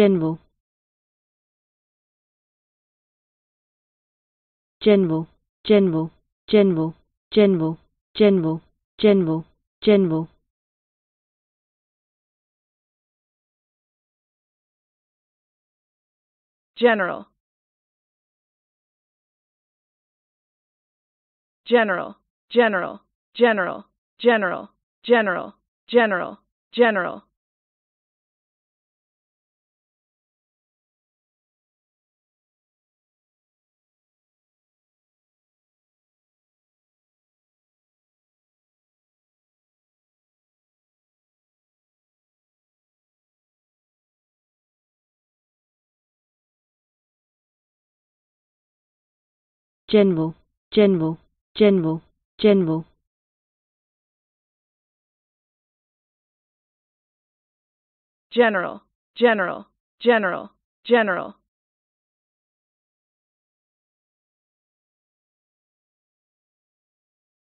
general general general general general general general general general general general general general general general general general, general, general, general. General, general, general, general.